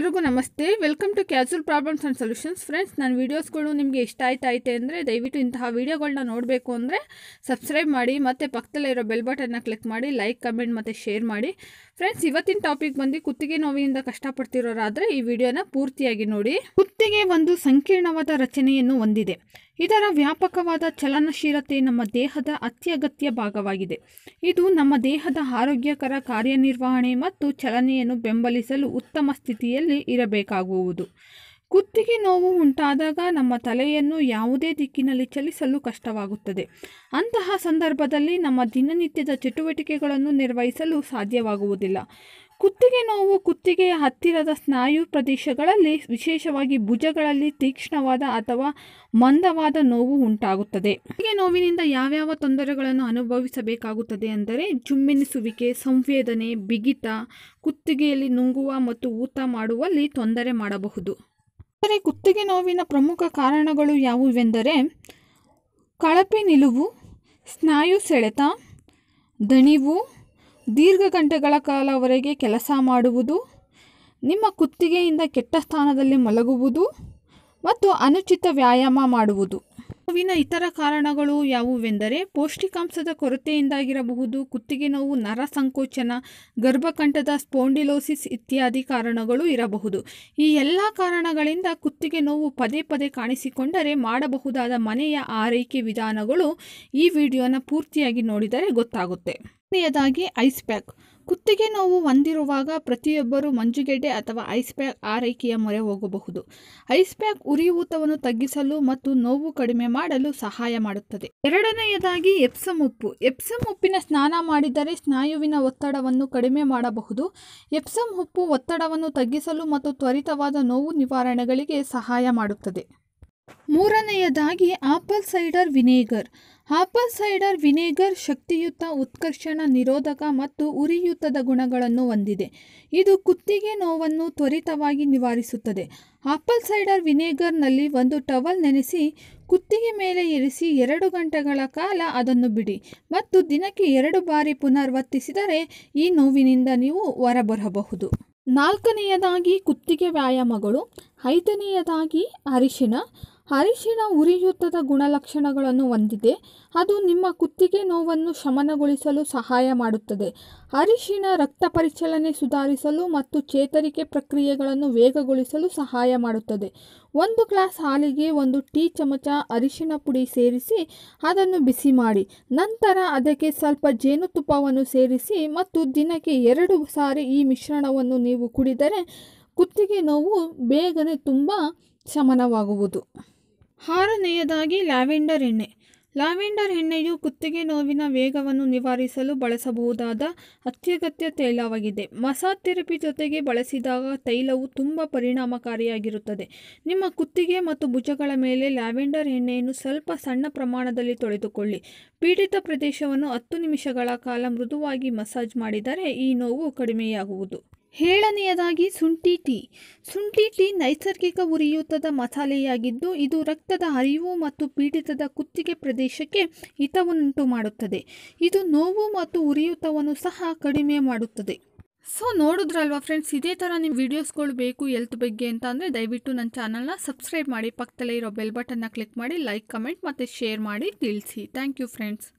ಎಲ್ರಿಗೂ ನಮಸ್ತೆ welcome to casual problems and solutions friends ನನ್ನ ವೀಡಿಯೋಸ್ಗಳು ನಿಮಗೆ ಇಷ್ಟ ಆಯ್ತಾ ಐತೆ ಅಂದರೆ ದಯವಿಟ್ಟು ಇಂತಹ ವೀಡಿಯೋಗಳನ್ನ ನೋಡಬೇಕು ಅಂದರೆ ಸಬ್ಸ್ಕ್ರೈಬ್ ಮಾಡಿ ಮತ್ತು ಪಕ್ಕದಲ್ಲಿರೋ ಇರೋ ಬೆಲ್ ಬಟನ್ನ ಕ್ಲಿಕ್ ಮಾಡಿ ಲೈಕ್ ಕಮೆಂಟ್ ಮತ್ತು ಶೇರ್ ಮಾಡಿ ಫ್ರೆಂಡ್ಸ್ ಇವತ್ತಿನ ಟಾಪಿಕ್ ಬಂದು ಕುತ್ತಿಗೆ ನೋವಿನಿಂದ ಕಷ್ಟಪಡ್ತಿರೋರಾದರೆ ಈ ವಿಡಿಯೋನ ಪೂರ್ತಿಯಾಗಿ ನೋಡಿ ಕುತ್ತಿಗೆ ಒಂದು ಸಂಕೀರ್ಣವಾದ ರಚನೆಯನ್ನು ಹೊಂದಿದೆ ಇದರ ವ್ಯಾಪಕವಾದ ಚಲನಶೀಲತೆ ನಮ್ಮ ದೇಹದ ಅತ್ಯಗತ್ಯ ಭಾಗವಾಗಿದೆ ಇದು ನಮ್ಮ ದೇಹದ ಆರೋಗ್ಯಕರ ಕಾರ್ಯನಿರ್ವಹಣೆ ಮತ್ತು ಚಲನೆಯನ್ನು ಬೆಂಬಲಿಸಲು ಉತ್ತಮ ಸ್ಥಿತಿಯಲ್ಲಿ ಇರಬೇಕಾಗುವುದು ಕುತ್ತಿಗೆ ನೋವು ಉಂಟಾದಾಗ ನಮ್ಮ ತಲೆಯನ್ನು ಯಾವುದೇ ದಿಕ್ಕಿನಲ್ಲಿ ಚಲಿಸಲು ಕಷ್ಟವಾಗುತ್ತದೆ ಅಂತಹ ಸಂದರ್ಭದಲ್ಲಿ ನಮ್ಮ ದಿನನಿತ್ಯದ ಚಟುವಟಿಕೆಗಳನ್ನು ನಿರ್ವಹಿಸಲು ಸಾಧ್ಯವಾಗುವುದಿಲ್ಲ ಕುತ್ತಿಗೆ ನೋವು ಕುತ್ತಿಗೆಯ ಹತ್ತಿರದ ಸ್ನಾಯು ಪ್ರದೇಶಗಳಲ್ಲಿ ವಿಶೇಷವಾಗಿ ಭುಜಗಳಲ್ಲಿ ತೀಕ್ಷ್ಣವಾದ ಅಥವಾ ಮಂದವಾದ ನೋವು ಉಂಟಾಗುತ್ತದೆ ಕುತ್ತಿಗೆ ನೋವಿನಿಂದ ಯಾವ್ಯಾವ ತೊಂದರೆಗಳನ್ನು ಅನುಭವಿಸಬೇಕಾಗುತ್ತದೆ ಅಂದರೆ ಜುಮ್ಮೆನಿಸುವಿಕೆ ಸಂವೇದನೆ ಬಿಗಿತ ಕುತ್ತಿಗೆಯಲ್ಲಿ ನುಂಗುವ ಮತ್ತು ಊತ ಮಾಡುವಲ್ಲಿ ತೊಂದರೆ ಮಾಡಬಹುದು ಆದರೆ ಕುತ್ತಿಗೆ ನೋವಿನ ಪ್ರಮುಖ ಕಾರಣಗಳು ಯಾವುವೆಂದರೆ ಕಳಪೆ ನಿಲುವು ಸ್ನಾಯು ಸೆಳೆತ ದಣಿವು ದೀರ್ಘ ಗಂಟೆಗಳ ಕಾಲವರೆಗೆ ಕೆಲಸ ಮಾಡುವುದು ನಿಮ್ಮ ಕುತ್ತಿಗೆಯಿಂದ ಕೆಟ್ಟ ಸ್ಥಾನದಲ್ಲಿ ಮಲಗುವುದು ಮತ್ತು ಅನುಚಿತ ವ್ಯಾಯಾಮ ಮಾಡುವುದು ನೋವಿನ ಇತರ ಕಾರಣಗಳು ಯಾವುವೆಂದರೆ ಪೌಷ್ಟಿಕಾಂಶದ ಕೊರತೆಯಿಂದಾಗಿರಬಹುದು ಕುತ್ತಿಗೆ ನೋವು ನರ ಸಂಕೋಚನ ಗರ್ಭಕಂಠದ ಸ್ಪೋಂಡಿಲೋಸಿಸ್ ಇತ್ಯಾದಿ ಕಾರಣಗಳು ಇರಬಹುದು ಈ ಎಲ್ಲ ಕಾರಣಗಳಿಂದ ಕುತ್ತಿಗೆ ನೋವು ಪದೇ ಪದೇ ಕಾಣಿಸಿಕೊಂಡರೆ ಮಾಡಬಹುದಾದ ಮನೆಯ ಆರೈಕೆ ವಿಧಾನಗಳು ಈ ವಿಡಿಯೋನ ಪೂರ್ತಿಯಾಗಿ ನೋಡಿದರೆ ಗೊತ್ತಾಗುತ್ತೆ ಕೊನೆಯದಾಗಿ ಐಸ್ ಪ್ಯಾಕ್ ಕುತ್ತಿಗೆ ನೋವು ಹೊಂದಿರುವಾಗ ಪ್ರತಿಯೊಬ್ಬರು ಮಂಜುಗೆಡ್ಡೆ ಅಥವಾ ಐಸ್ ಪ್ಯಾಕ್ ಆರೈಕೆಯ ಮೊರೆ ಹೋಗಬಹುದು ಐಸ್ ಪ್ಯಾಕ್ ಉರಿಯೂತವನ್ನು ತಗ್ಗಿಸಲು ಮತ್ತು ನೋವು ಕಡಿಮೆ ಮಾಡಲು ಸಹಾಯ ಮಾಡುತ್ತದೆ ಎರಡನೆಯದಾಗಿ ಎಪ್ಸಮ್ ಉಪ್ಪು ಎಪ್ಸಮ್ ಉಪ್ಪಿನ ಸ್ನಾನ ಮಾಡಿದರೆ ಸ್ನಾಯುವಿನ ಒತ್ತಡವನ್ನು ಕಡಿಮೆ ಮಾಡಬಹುದು ಎಪ್ಸಮ್ ಉಪ್ಪು ಒತ್ತಡವನ್ನು ತಗ್ಗಿಸಲು ಮತ್ತು ತ್ವರಿತವಾದ ನೋವು ನಿವಾರಣೆಗಳಿಗೆ ಸಹಾಯ ಮಾಡುತ್ತದೆ ಮೂರನೆಯದಾಗಿ apple cider vinegar apple cider vinegar ಶಕ್ತಿಯುತ ಉತ್ಕರ್ಷಣ ನಿರೋಧಕ ಮತ್ತು ಉರಿಯೂತದ ಗುಣಗಳನ್ನು ಹೊಂದಿದೆ ಇದು ಕುತ್ತಿಗೆ ನೋವನ್ನು ತ್ವರಿತವಾಗಿ ನಿವಾರಿಸುತ್ತದೆ ಆಪಲ್ ಸೈಡರ್ ವಿನೇಗರ್ನಲ್ಲಿ ಒಂದು ಟವಲ್ ನೆನೆಸಿ ಕುತ್ತಿಗೆ ಮೇಲೆ ಇರಿಸಿ ಎರಡು ಗಂಟೆಗಳ ಕಾಲ ಅದನ್ನು ಬಿಡಿ ಮತ್ತು ದಿನಕ್ಕೆ ಎರಡು ಬಾರಿ ಪುನರ್ವರ್ತಿಸಿದರೆ ಈ ನೋವಿನಿಂದ ನೀವು ಹೊರಬರಬಹುದು ನಾಲ್ಕನೆಯದಾಗಿ ಕುತ್ತಿಗೆ ವ್ಯಾಯಾಮಗಳು ಐದನೆಯದಾಗಿ ಅರಿಶಿನ ಅರಿಶಿನ ಉರಿಯೂತದ ಗುಣಲಕ್ಷಣಗಳನ್ನು ಹೊಂದಿದೆ ಅದು ನಿಮ್ಮ ಕುತ್ತಿಗೆ ನೋವನ್ನು ಶಮನಗೊಳಿಸಲು ಸಹಾಯ ಮಾಡುತ್ತದೆ ಅರಿಶಿನ ರಕ್ತ ಪರಿಚಲನೆ ಸುಧಾರಿಸಲು ಮತ್ತು ಚೇತರಿಕೆ ಪ್ರಕ್ರಿಯೆಗಳನ್ನು ವೇಗಗೊಳಿಸಲು ಸಹಾಯ ಮಾಡುತ್ತದೆ ಒಂದು ಗ್ಲಾಸ್ ಹಾಲಿಗೆ ಒಂದು ಟೀ ಚಮಚ ಅರಿಶಿನ ಪುಡಿ ಸೇರಿಸಿ ಅದನ್ನು ಬಿಸಿ ಮಾಡಿ ನಂತರ ಅದಕ್ಕೆ ಸ್ವಲ್ಪ ಜೇನುತುಪ್ಪವನ್ನು ಸೇರಿಸಿ ಮತ್ತು ದಿನಕ್ಕೆ ಎರಡು ಸಾರಿ ಈ ಮಿಶ್ರಣವನ್ನು ನೀವು ಕುಡಿದರೆ ಕುತ್ತಿಗೆ ನೋವು ಬೇಗನೆ ತುಂಬ ಶಮನವಾಗುವುದು ಆರನೆಯದಾಗಿ ಲ್ಯಾವೆಂಡರ್ ಎಣ್ಣೆ ಲ್ಯಾವೆಂಡರ್ ಎಣ್ಣೆಯು ಕುತ್ತಿಗೆ ನೋವಿನ ವೇಗವನ್ನು ನಿವಾರಿಸಲು ಬಳಸಬಹುದಾದ ಅತ್ಯಗತ್ಯ ತೈಲವಾಗಿದೆ ಮಸಾಜ್ ಥೆರಪಿ ಜೊತೆಗೆ ಬಳಸಿದಾಗ ತೈಲವು ತುಂಬ ಪರಿಣಾಮಕಾರಿಯಾಗಿರುತ್ತದೆ ನಿಮ್ಮ ಕುತ್ತಿಗೆ ಮತ್ತು ಭುಜಗಳ ಮೇಲೆ ಲ್ಯಾವೆಂಡರ್ ಎಣ್ಣೆಯನ್ನು ಸ್ವಲ್ಪ ಸಣ್ಣ ಪ್ರಮಾಣದಲ್ಲಿ ತೊಳೆದುಕೊಳ್ಳಿ ಪೀಡಿತ ಪ್ರದೇಶವನ್ನು ಹತ್ತು ನಿಮಿಷಗಳ ಕಾಲ ಮೃದುವಾಗಿ ಮಸಾಜ್ ಮಾಡಿದರೆ ಈ ನೋವು ಕಡಿಮೆಯಾಗುವುದು ಏಳನೆಯದಾಗಿ ಶುಂಠಿ ಟೀ ಶುಂಠಿ ಟೀ ನೈಸರ್ಗಿಕ ಉರಿಯೂತದ ಮಸಾಲೆಯಾಗಿದ್ದು ಇದು ರಕ್ತದ ಹರಿವು ಮತ್ತು ಪೀಡಿತದ ಕುತ್ತಿಗೆ ಪ್ರದೇಶಕ್ಕೆ ಹಿತವನ್ನುಂಟು ಮಾಡುತ್ತದೆ ಇದು ನೋವು ಮತ್ತು ಉರಿಯೂತವನ್ನು ಸಹ ಕಡಿಮೆ ಮಾಡುತ್ತದೆ ಸೊ ನೋಡಿದ್ರಲ್ವಾ ಫ್ರೆಂಡ್ಸ್ ಇದೇ ಥರ ನಿಮ್ಮ ವೀಡಿಯೋಸ್ಗಳು ಬೇಕು ಎಲ್ತ್ ಬಗ್ಗೆ ಅಂತ ಅಂದರೆ ದಯವಿಟ್ಟು ನನ್ನ ಚಾನಲ್ನ ಸಬ್ಸ್ಕ್ರೈಬ್ ಮಾಡಿ ಪಕ್ಕದಲ್ಲೇ ಇರೋ ಬೆಲ್ ಬಟನ್ನ ಕ್ಲಿಕ್ ಮಾಡಿ ಲೈಕ್ ಕಮೆಂಟ್ ಮತ್ತು ಶೇರ್ ಮಾಡಿ ತಿಳಿಸಿ ಥ್ಯಾಂಕ್ ಯು ಫ್ರೆಂಡ್ಸ್